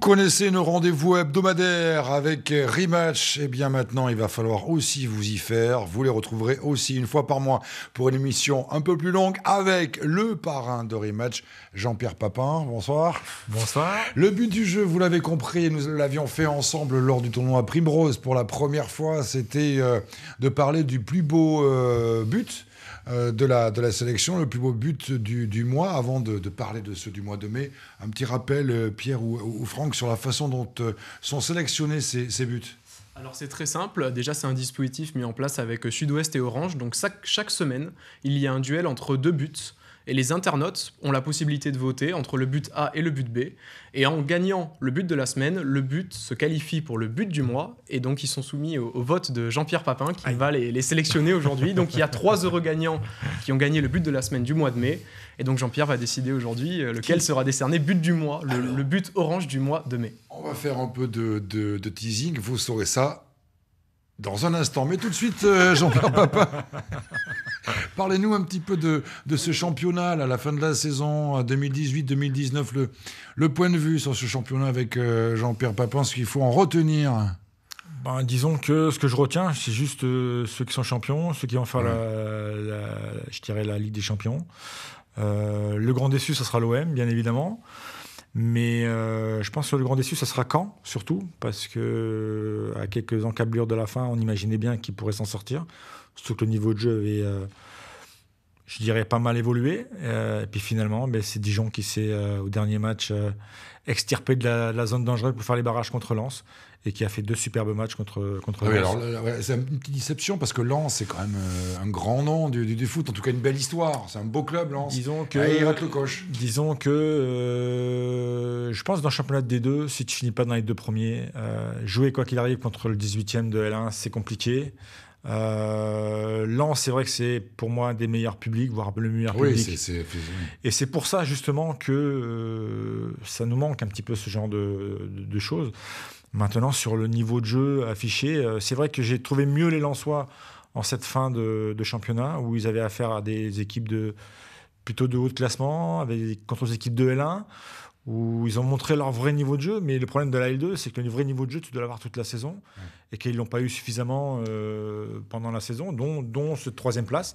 connaissez nos rendez-vous hebdomadaires avec Rematch. Et eh bien maintenant, il va falloir aussi vous y faire. Vous les retrouverez aussi une fois par mois pour une émission un peu plus longue avec le parrain de Rematch, Jean-Pierre Papin. Bonsoir. Bonsoir. Le but du jeu, vous l'avez compris, nous l'avions fait ensemble lors du tournoi Primrose pour la première fois. C'était euh, de parler du plus beau euh, but euh, de la, sélection, le plus beau but du, mois. Avant de, parler de ceux du mois de mai, un petit rappel, euh, Pierre ou, Franck, sur la façon dont euh, sont sélectionnés ces, buts. Alors c'est très simple, déjà c'est un dispositif mis en place avec Sud-Ouest et Orange, donc chaque, semaine il y a un duel entre deux buts et les internautes ont la possibilité de voter entre le but A et le but B. Et en gagnant le but de la semaine, le but se qualifie pour le but du mois. Et donc, ils sont soumis au, vote de Jean-Pierre Papin, qui va les, sélectionner aujourd'hui. donc, il y a trois heureux gagnants qui ont gagné le but de la semaine du mois de mai. Et donc, Jean-Pierre va décider aujourd'hui euh, lequel sera décerné but du mois, le, but orange du mois de mai. On va faire un peu de, teasing. Vous saurez ça dans un instant. Mais tout de suite, euh, Jean-Pierre Papin. Parlez-nous un petit peu de, ce championnat à la fin de la saison 2018-2019, euh, le, point de vue sur ce championnat avec euh, Jean-Pierre Papin, ce qu'il faut en retenir. Ben, disons que ce que je retiens, c'est juste euh, ceux qui sont champions, ceux qui vont faire la, je dirais la Ligue des Champions. le grand déçu, ce sera l'OM, bien évidemment. Mais euh, je pense que le grand déçu, ce sera quand surtout, parce que à quelques encablures de la fin, on imaginait bien qu'il pourrait s'en sortir. Surtout que le niveau de jeu avait, euh, je dirais, pas mal évolué. Euh, et puis finalement, ben, c'est Dijon qui s'est, euh, au dernier match, euh, extirpé de la, zone dangereuse pour faire les barrages contre Lens et qui a fait deux superbes matchs contre, contre ah Lens. c'est une petite déception parce que Lens, c'est quand même un grand nom du, du, foot, en tout cas une belle histoire. C'est un beau club, Lens. Disons que, il le Disons que je pense dans le championnat des deux, si tu finis pas dans les deux premiers, jouer quoi qu'il arrive contre le 18e de L1, c'est compliqué. Euh, Lens, c'est vrai que c'est pour moi un des meilleurs publics, voire le meilleur public. Et c'est pour ça justement que euh, ça nous manque un petit peu ce genre de, choses. Maintenant, sur le niveau de jeu affiché, euh, c'est vrai que j'ai trouvé mieux les Lensois en cette fin de, championnat où ils avaient affaire à des équipes de plutôt de haut classement, avec, contre des équipes de L1, où ils ont montré leur vrai niveau de jeu, mais le problème de la L2, c'est que le vrai niveau de jeu, tu dois l'avoir toute la saison, et qu'ils ne l'ont pas eu suffisamment euh, pendant la saison, dont, dont cette troisième place,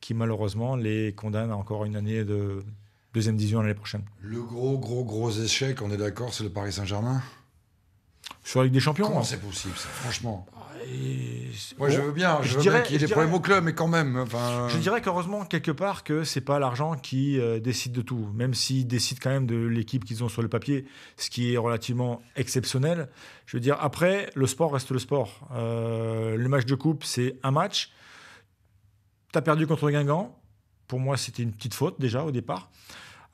qui malheureusement les condamne à encore une année de deuxième division l'année prochaine. Le gros, gros, gros échec, on est d'accord, c'est le Paris Saint-Germain sur la Ligue des Champions. Comment hein. c'est possible, franchement Moi, je veux bien, je, dirais, qu'il y ait des problèmes au club, mais quand même. Je euh. dirais qu'heureusement, quelque part, que c'est pas l'argent qui euh, décide de tout, même s'ils décident quand même de l'équipe qu'ils ont sur le papier, ce qui est relativement exceptionnel. Je veux dire, après, le sport reste le sport. Euh, le match de coupe, c'est un match. Tu as perdu contre Guingamp. Pour moi, c'était une petite faute déjà au départ.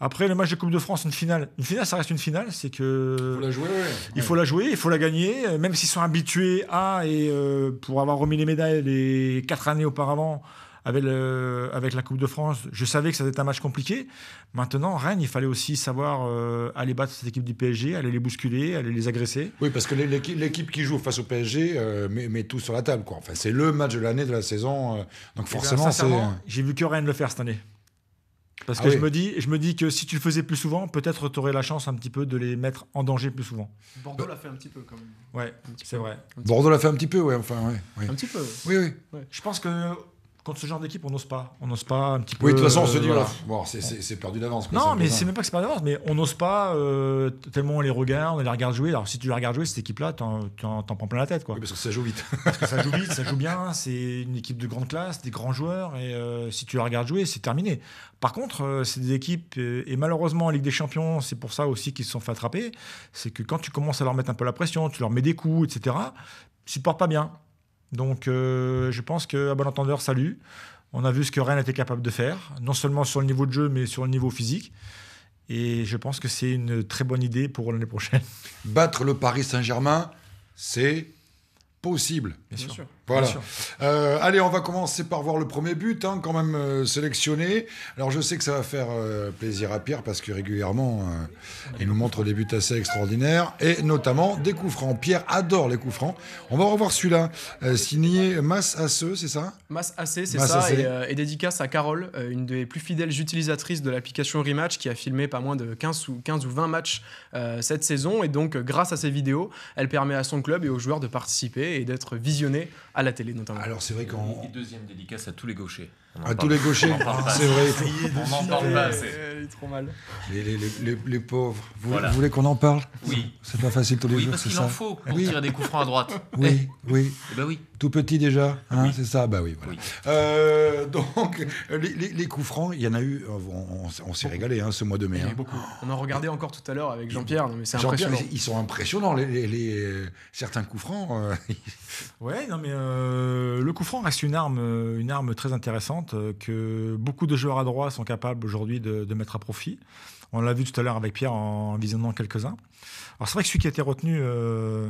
Après, le match de Coupe de France, une finale. Une finale, ça reste une finale. C'est que. Il faut la jouer, Il faut la jouer, il faut la gagner. Même s'ils sont habitués à, et euh, pour avoir remis les médailles les quatre années auparavant avec, avec la Coupe de France, je savais que ça allait être un match compliqué. Maintenant, Rennes, il fallait aussi savoir euh, aller battre cette équipe du PSG, aller les bousculer, aller les agresser. Oui, parce que l'équipe qui joue face au PSG euh, met, tout sur la table. Quoi. Enfin, c'est le match de l'année de la saison. donc, eh ben, forcément, c'est. J'ai vu que Rennes le faire cette année. Parce ah que je, me dis, je me dis que si tu le faisais plus souvent, peut-être tu aurais la chance un petit peu de les mettre en danger plus souvent. Bordeaux l'a fait un petit peu quand même. Ouais, c'est vrai. Bordeaux l'a fait un petit peu, ouais, enfin, ouais. Un petit peu. Oui, oui. Je pense que quand ce genre d'équipe, on n'ose pas. On n'ose pas un petit peu. Oui, de toute façon, on se dit, euh, voilà. c'est perdu d'avance. Non, mais c'est même pas que c'est perdu d'avance, mais on n'ose pas euh, tellement on les regarde, on les regarde jouer. Alors, si tu les regardes jouer, cette équipe-là, t'en prends plein la tête. Quoi. Oui, parce que ça joue vite. parce que ça joue vite, ça joue bien. C'est une équipe de grande classe, des grands joueurs, et euh, si tu les regardes jouer, c'est terminé. Par contre, c'est des équipes, et, malheureusement, en Ligue des Champions, c'est pour ça aussi qu'ils se sont fait attraper. C'est que quand tu commences à leur mettre un peu la pression, tu leur mets des coups, etc., supportent pas bien. Donc euh, je pense que, à bon entendeur, salut. On a vu ce que Rennes était capable de faire, non seulement sur le niveau de jeu, mais sur le niveau physique. Et je pense que c'est une très bonne idée pour l'année prochaine. Battre le Paris Saint-Germain, c'est possible. Bien, sûr. Voilà. Euh, allez, on va commencer par voir le premier but, hein, quand même euh, sélectionné. Alors, je sais que ça va faire euh, plaisir à Pierre parce que régulièrement, il nous montre des buts assez extraordinaires et notamment des coups francs. Pierre adore les coups francs. On va revoir celui-là, signé Masse c'est ça masse c'est ça. Et, dédicace à Carole, une des plus fidèles utilisatrices de l'application Rematch qui a filmé pas moins de 15 ou, 15 ou 20 matchs cette saison. Et donc, grâce à ses vidéos, elle permet à son club et aux joueurs de participer et d'être visionnés à la télé notamment. Alors c'est vrai qu'en. Deuxième dédicace à tous les gauchers. À ah, tous les gauchers, ah, c'est vrai. On n'en parle pas c'est trop mal. Les, pauvres. Vous, voulez qu'on en parle Oui. C'est pas facile tous les jours, c'est ça. Oui, parce qu'il en faut pour tirer des coups francs à droite. Oui, eh. oui. Eh ben oui. Tout petit déjà, hein, c'est ça Bah oui, euh, donc, les, coups francs, il y en a eu, euh, on, s'est régalé hein, ce mois de mai. Hein. beaucoup. On en regardait ah. encore tout à l'heure avec Jean-Pierre, mais c'est impressionnant. Ils sont impressionnants, les, certains coups francs. Euh, ouais, non mais le coup franc reste une arme, une arme très intéressante euh, que beaucoup de joueurs à droit sont capables aujourd'hui de, mettre à profit. On l'a vu tout à l'heure avec Pierre en visionnant quelques-uns. Alors c'est vrai que celui qui a été retenu, euh,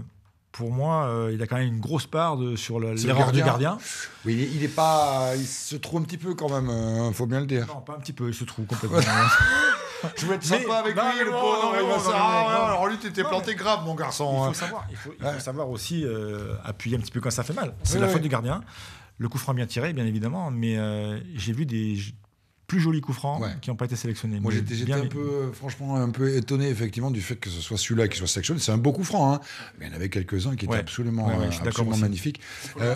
pour moi, euh, il a quand même une grosse part de, sur l'erreur du gardien. Oui, il est pas, il se trouve un petit peu quand même, il faut bien le dire. Non, pas un petit peu, il se trouve complètement. Je voulais être sympa avec lui, le pauvre. Hein. alors lui, étais planté grave, mon garçon. Il faut, hein. savoir, aussi appuyer un petit peu quand ça fait mal. C'est la faute du gardien. Le coup franc bien tiré, bien évidemment, mais euh, j'ai vu des plus jolis coups francs qui n'ont pas été sélectionnés. Moi, j'étais un peu, euh, franchement, un peu étonné, effectivement, du fait que ce soit celui-là qui soit sélectionné. C'est un beau coup franc, hein. mais il y en avait quelques-uns qui étaient absolument, euh, magnifiques. Euh,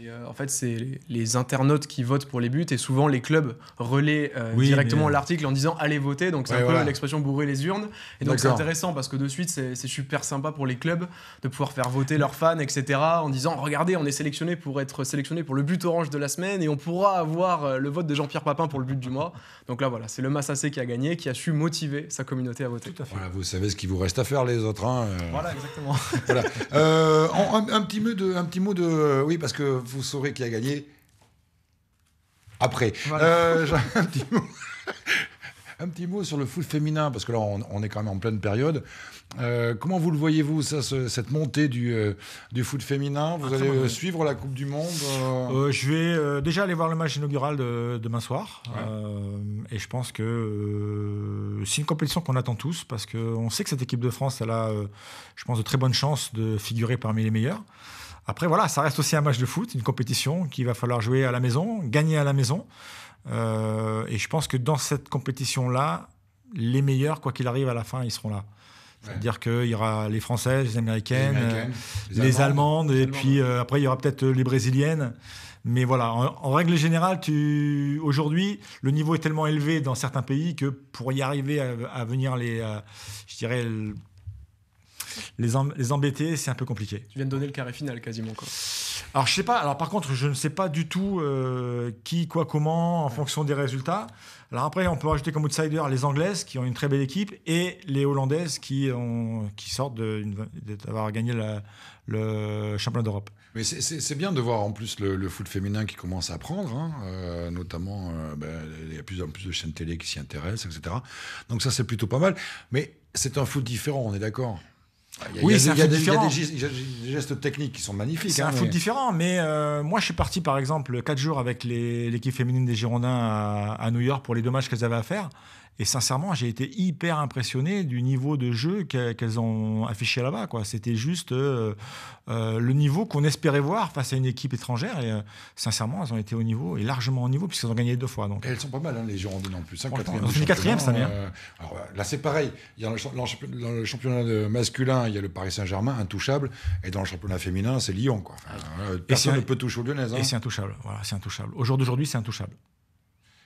euh... en fait, c'est les, internautes qui votent pour les buts et souvent les clubs relaient directement l'article en disant allez voter. Donc, c'est un peu l'expression bourrer les urnes. Et donc, c'est intéressant parce que de suite, c'est super sympa pour les clubs de pouvoir faire voter leurs fans, etc. en disant regardez, on est sélectionné pour être sélectionné pour le but orange de la semaine et on pourra avoir le vote de Jean-Pierre Papin pour le but du mois. Donc là, voilà, c'est le massacé qui a gagné, qui a su motiver sa communauté à voter. Voilà, vous savez ce qu'il vous reste à faire, les autres. Hein, euh. Voilà, exactement. Euh, un, petit mot de, un petit mot de. Euh, oui, parce que vous saurez qui a gagné après. un petit mot. Un petit mot sur le foot féminin, parce que là, on, est quand même en pleine période. Euh, comment vous le voyez-vous, ça, cette montée du, euh, du foot féminin Vous ah, allez euh, suivre la Coupe du Monde Je vais déjà aller voir le match inaugural demain soir. et je pense que c'est une compétition qu'on attend tous, parce qu'on sait que cette équipe de France, elle a, je pense, de très bonnes chances de figurer parmi les meilleurs. Après, voilà, ça reste aussi un match de foot, une compétition qu'il va falloir jouer à la maison, gagner à la maison. Euh, et je pense que dans cette compétition-là, les meilleurs, quoi qu'il arrive à la fin, ils seront là. C'est-à-dire qu'il y aura les Françaises, les Américaines, les, euh, Allemandes, et puis euh, après, il y aura peut-être les Brésiliennes. Mais voilà, en, règle générale, tu... aujourd'hui, le niveau est tellement élevé dans certains pays que pour y arriver à, venir les, je dirais, les, embêter, c'est un peu compliqué. Tu viens de donner le carré final quasiment. Quoi. Alors je sais pas. Alors par contre, je ne sais pas du tout euh, qui, quoi, comment en fonction des résultats. Alors après, on peut rajouter comme outsider les Anglaises qui ont une très belle équipe et les Hollandaises qui ont qui sortent d'avoir gagné le championnat d'Europe. Mais c'est bien de voir en plus le, foot féminin qui commence à prendre, hein, euh, notamment euh, ben, il y a plus en plus de chaînes télé qui s'y intéressent, etc. Donc ça c'est plutôt pas mal. Mais c'est un foot différent, on est d'accord. Ah, il y a, Il y a des gestes techniques qui sont magnifiques. C'est un hein, foot différent, mais euh, moi je suis parti par exemple 4 jours avec l'équipe féminine des Girondins à, New York pour les dommages qu'elles avaient à faire. Et sincèrement, j'ai été hyper impressionné du niveau de jeu qu'elles ont affiché là-bas. C'était juste euh, euh, le niveau qu'on espérait voir face à une équipe étrangère. Et sincèrement, elles ont été au niveau, et largement au niveau, puisqu'elles ont gagné deux fois. Donc. elles sont pas mal, hein, les Girondins en plus. c'est une quatrième ça hein. là, c'est pareil. Il y a le, le championnat masculin il y a le Paris Saint-Germain, intouchable. Et dans le championnat féminin, c'est Lyon. Quoi. Euh, personne ne peut toucher aux Lyonnais Et hein. c'est intouchable. Voilà, c'est intouchable. Au c'est intouchable.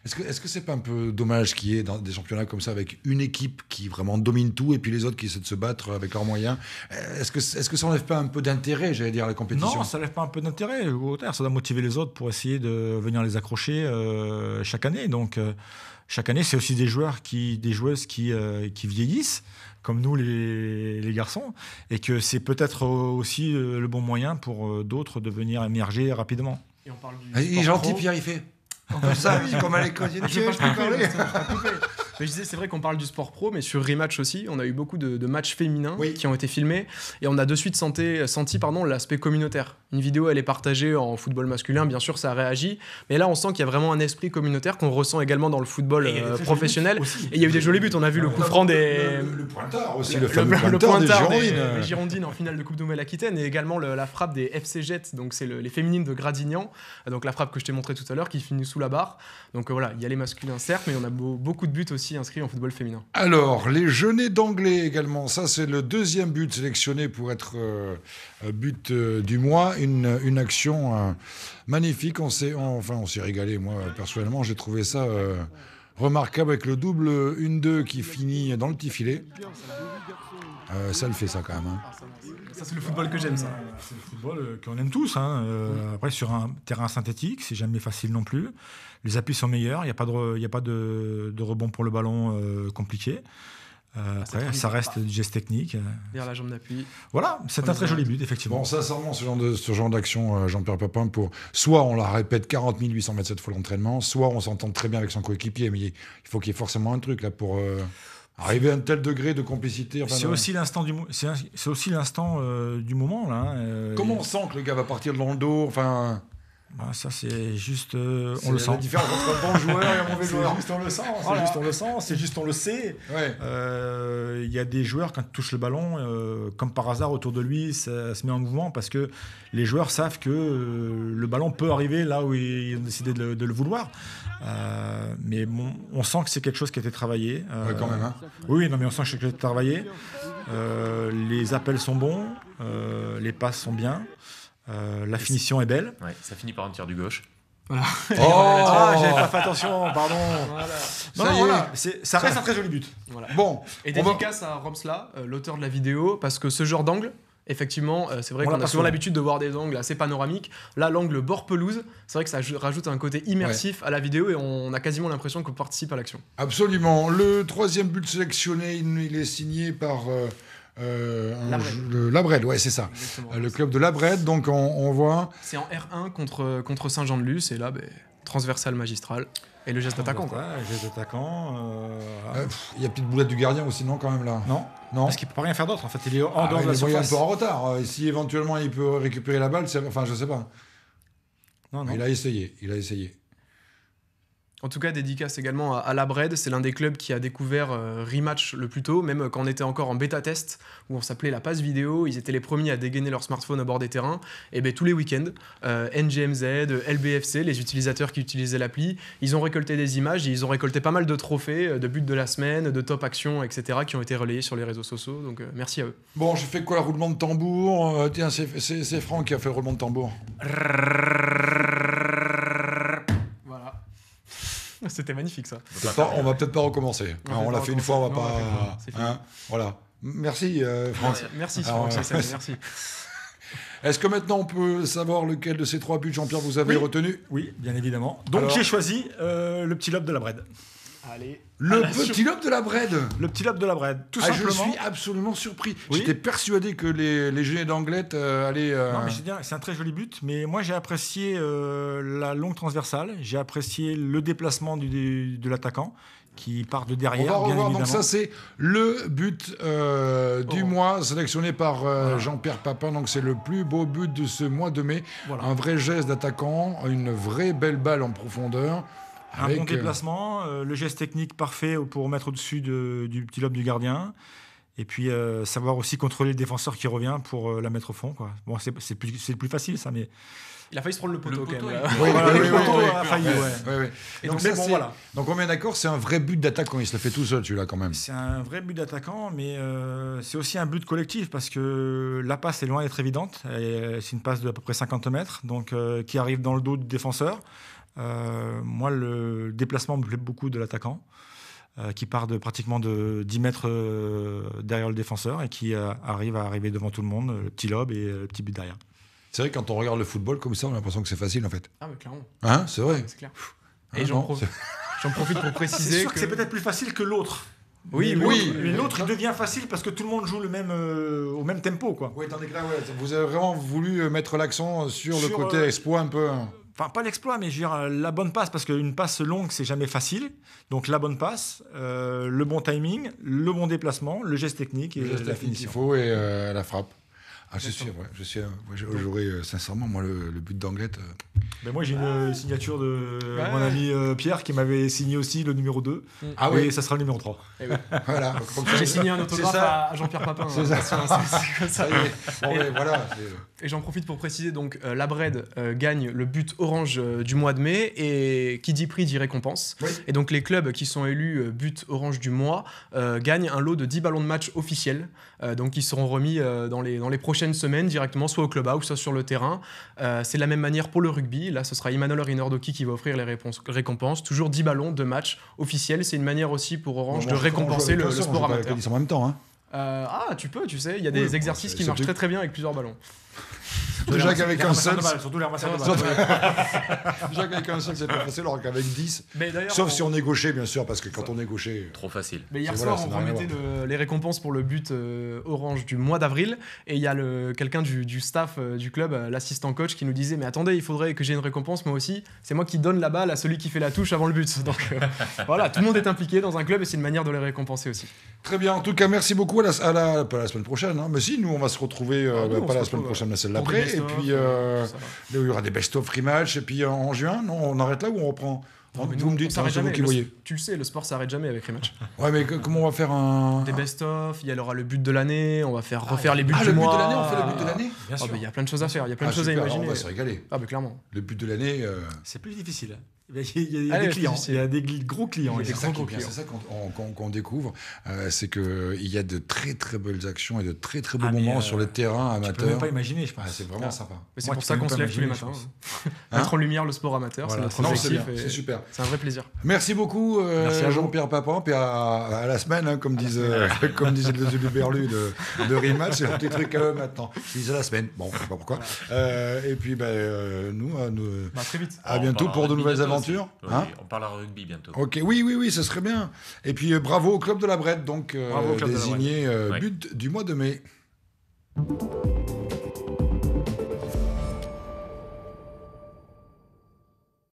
Est-ce que ce n'est pas un peu dommage qu'il y ait dans des championnats comme ça avec une équipe qui vraiment domine tout et puis les autres qui essaient de se battre avec leurs moyens euh, Est-ce que que ça n'enlève pas un peu d'intérêt, j'allais dire, à la compétition Non, ça n'enlève pas un peu d'intérêt. ça doit motiver les autres pour essayer de venir les accrocher euh, chaque année. Donc chaque année, c'est aussi des joueurs qui des joueuses qui vieillissent comme nous les, garçons, et que c'est peut-être aussi euh, le bon moyen pour euh, d'autres de venir émerger rapidement. Et on parle du il gentil, Pierre, il fait. On ça, comme à l'école. Je, peux parler je disais, c'est vrai qu'on parle du sport pro, mais sur Rematch aussi, on a eu beaucoup de, matchs féminins qui ont été filmés et on a de suite senti, senti pardon, l'aspect communautaire. Une vidéo, elle est partagée en football masculin, bien sûr, ça réagit, mais là, on sent qu'il y a vraiment un esprit communautaire qu'on ressent également dans le football euh, professionnel. Et il y a eu des jolis buts, on a vu le ah, coup franc des. Le, pointard aussi, le, fameux pointard, des, Girondines. en finale de Coupe Nouvelle-Aquitaine et également la frappe des FC Jet, donc c'est les féminines de Gradignan, donc la frappe que je t'ai montrée tout à l'heure qui finit sous la barre. Donc euh, voilà, il y a les masculins, certes, mais on a beaucoup de buts aussi inscrit en football féminin. Alors, les Jeunets d'Anglais également, ça c'est le deuxième but sélectionné pour être euh, but euh, du mois, une, une action euh, magnifique, on s'est enfin, on régalé, moi personnellement j'ai trouvé ça Remarquable avec le double 1-2 qui finit dans le petit filet. Euh, ça le fait ça quand même. Hein. Ça c'est le football que j'aime ça. C'est le football euh, qu'on aime tous. Hein. Euh, après sur un terrain synthétique, c'est jamais facile non plus. Les appuis sont meilleurs, il n'y a pas de, y a pas de, rebond pour le ballon compliqué. Euh, ah, ça reste du geste technique. Euh. Vers la jambe d'appui. Voilà, c'est un très joli but, effectivement. Bon, sincèrement, ce genre, de, ce genre d'action, euh, Jean-Pierre Papin, pour soit on la répète 40 cette fois l'entraînement, soit on s'entend très bien avec son coéquipier, mais il faut qu'il y ait forcément un truc là pour. Arriver à un tel degré de complicité. c'est aussi l'instant du, c'est, aussi l'instant du moment là. Hein, Comment on sent que le gars va partir dans le dos Enfin. Bah, ça, c'est juste. Euh, on le sent. La différence entre un bon joueur et un mauvais joueur. Juste, on le sent. C'est juste, on le sent. C'est juste, on le sait. Euh, il y a des joueurs, quand ils touchent le ballon, euh, comme par hasard, autour de lui, ça se met en mouvement parce que les joueurs savent que le ballon peut arriver là où ils ont décidé de le, vouloir. mais on sent que c'est quelque chose qui a été travaillé. Oui quand même. Hein. Oui, non, mais on sent que c'est quelque chose qui a été travaillé. les appels sont bons, les passes sont bien. Euh, la finition est... belle. ça finit par un tir du gauche. Oh, ah, pas fait attention, pardon. ça, reste un très joli but. Bon, et dédicace à Romsla, euh, l'auteur de la vidéo, parce que ce genre d'angle, effectivement, euh, c'est vrai qu'on a souvent l'habitude de voir des angles assez panoramiques. Là, l'angle bord pelouse, c'est vrai que ça rajoute un côté immersif à la vidéo et on a quasiment l'impression qu'on participe à l'action. Absolument. Le troisième but sélectionné, il est signé par. Euh, le Labred, ouais, c'est ça. Euh, le club de Labred, donc on, voit. C'est en R1 contre, contre Saint-Jean-de-Luz, et là, ben, transversal magistral. Et le geste d'attaquant, quoi. geste d'attaquant. Euh, il y a petite boulette du gardien aussi, non, quand même, là Non. Non. Parce qu'il peut pas rien faire d'autre, en fait. Il est ah, en la Il est un peu en retard. Et si éventuellement il peut récupérer la balle, enfin, je sais pas. non. Il a essayé, il a essayé. En tout cas, dédicace également à, La Bred, c'est l'un des clubs qui a découvert euh, Rematch le plus tôt, même euh, quand on était encore en bêta test, où on s'appelait la passe vidéo, ils étaient les premiers à dégainer leur smartphone à bord des terrains, et bien tous les week-ends, euh, NGMZ, LBFC, les utilisateurs qui utilisaient l'appli, ils ont récolté des images, et ils ont récolté pas mal de trophées, de buts de la semaine, de top actions, etc., qui ont été relayés sur les réseaux sociaux, donc merci à eux. Bon, je fais quoi, roulement de tambour Tiens, c'est Franck qui a fait le roulement de tambour. C'était magnifique ça. on va peut-être pas recommencer. On, hein, l'a fait une fois, on va pas. Hein, voilà. Merci euh, Merci Franck, euh, merci. Est-ce que maintenant on peut savoir lequel de ces trois buts, Jean-Pierre, vous avez retenu Oui, bien évidemment. Donc j'ai choisi euh, le petit lobe de la bread. Ah, le petit lobe de la Bred Le petit lobe de la Bred tout ah, Je suis absolument surpris. J'étais persuadé que les, les Gilets d'Anglette euh, allaient. Euh, non, c'est un très joli but. Mais moi, j'ai apprécié euh, la longue transversale. J'ai apprécié le déplacement de l'attaquant qui part de derrière. On va Donc ça, c'est le but du oh. mois sélectionné par Jean-Pierre Papin. Donc c'est le plus beau but de ce mois de mai. Un vrai geste d'attaquant, une vraie belle balle en profondeur. Un bon euh, déplacement, euh, le geste technique parfait pour mettre au-dessus du petit lobe du gardien. Et puis euh, savoir aussi contrôler le défenseur qui revient pour la mettre au fond. Bon, c'est le plus, facile, ça, mais. Il a failli se prendre le poteau, a failli, donc, on est d'accord, c'est un vrai but d'attaquant. Il se le fait tout seul, celui-là, quand même. C'est un vrai but d'attaquant, mais c'est aussi un but collectif parce que la passe est loin d'être évidente. C'est une passe de à peu près 50 mètres, donc qui arrive dans le dos du défenseur. Euh, moi, le déplacement me plaît beaucoup de l'attaquant euh, qui part de pratiquement de 10 mètres euh, derrière le défenseur et qui arrive à arriver devant tout le monde, le petit lob et le petit but derrière. C'est vrai, quand on regarde le football comme ça, on a l'impression que c'est facile en fait. Ah, mais clairement. Hein, c'est vrai. C'est clair. Et ah j'en profite, pour préciser. C'est sûr que, c'est peut-être plus facile que l'autre. Oui, mais oui. L'autre, devient facile parce que tout le monde joue le même, au même tempo. Quoi. vous avez vraiment voulu mettre l'accent sur, le côté expo un peu. Hein enfin pas l'exploit, mais je veux euh, la bonne passe, parce qu'une passe longue, c'est jamais facile. Donc la bonne passe, euh, le bon timing, le bon déplacement, le geste technique et le geste la technique finition. faut et euh, la frappe. Ah, c'est sûr, Je suis, euh, j'aurais euh, sincèrement, moi, le, but d'Anglette. Euh, moi, j'ai une signature de mon ami Pierre qui m'avait signé aussi le numéro 2. Mm. Ah oui, ça sera le numéro 3. Eh voilà. J'ai signé un autographe à Jean-Pierre Papin. C'est ça. et, j'en profite pour préciser donc, la Bred gagne le but orange du mois de mai et qui dit prix dit récompense. Et donc, les clubs qui sont élus but orange du mois gagnent un lot de 10 ballons de match officiels euh, donc ils seront remis euh, dans, les, prochaines semaines directement soit au club ou soit sur le terrain. Euh, c'est la même manière pour le rugby. Là, ce sera Imanol Rinordoki qui va offrir les récompenses. Toujours 10 ballons, de match officiels. C'est une manière aussi pour Orange de récompenser le, sport amateur. Ils sont en même temps. Hein. ah, tu peux, tu sais, il y a des exercices qui marchent très très bien avec plusieurs ballons. Déjà qu'avec un seul. Surtout un seul, c'est pas facile, alors qu'avec 10. Sauf si on est gaucher, bien sûr, parce que quand on est gaucher. Trop facile. Mais hier soir, on remettait les récompenses pour le but euh, orange du mois d'avril. Et il y a quelqu'un du staff euh, du club, euh, l'assistant coach, qui nous disait Mais attendez, il faudrait que j'ai une récompense moi aussi. C'est moi qui donne la balle à celui qui fait la touche avant le but. Donc voilà, tout le monde est impliqué dans un club et c'est une manière de les récompenser aussi. Très bien. En tout cas, merci beaucoup. À la, la semaine prochaine, hein, mais si, nous, on va se retrouver, ah pas la semaine prochaine, mais celle d'après. Et puis, euh, euh il y aura des best-of rematch. Et puis, euh, en juin, non, on arrête là ou on reprend vous me dites, ça hein, Vous qui voyez. tu le sais, le sport ça s'arrête jamais avec rematch. Ouais, mais comment on va faire un. Des best-of, il y aura le but de l'année, on va faire ah, refaire les buts ah, du mois. Ah, le but de l'année, on fait le but de l'année Bien oh, sûr. Il y a plein de choses à faire, il y a plein ah, de choses à imaginer. On va se régaler. Ah, mais clairement. Le but de l'année. Euh, c'est plus difficile. Ben, il y, a des clients, il y a des gros clients. C'est ça qu'on découvre, euh, c'est qu'il y a de très très belles actions et de très très beaux ah, moments euh, sur le terrain amateur. Tu peux même pas imaginer, je pense. Ah, c'est vraiment ah. sympa. C'est pour ça qu'on se lève tous les matins. Hein. Mettre en lumière le sport amateur, c'est notre objectif. C'est super. C'est un vrai plaisir. Merci beaucoup euh, Jean-Pierre Papin, puis à la semaine, hein, comme disait le Berlu de Rimas, c'est un petit truc maintenant. ils à la semaine, bon, je sais pas pourquoi. Et puis ben, nous, bah, à très vite. À bientôt bah, pour de nouvelles aventures. Hein on parle à on rugby bientôt. Ok, oui, oui, oui, ce serait bien. Et puis euh, bravo au club de la Brette, donc euh, désigné euh, but du mois de mai.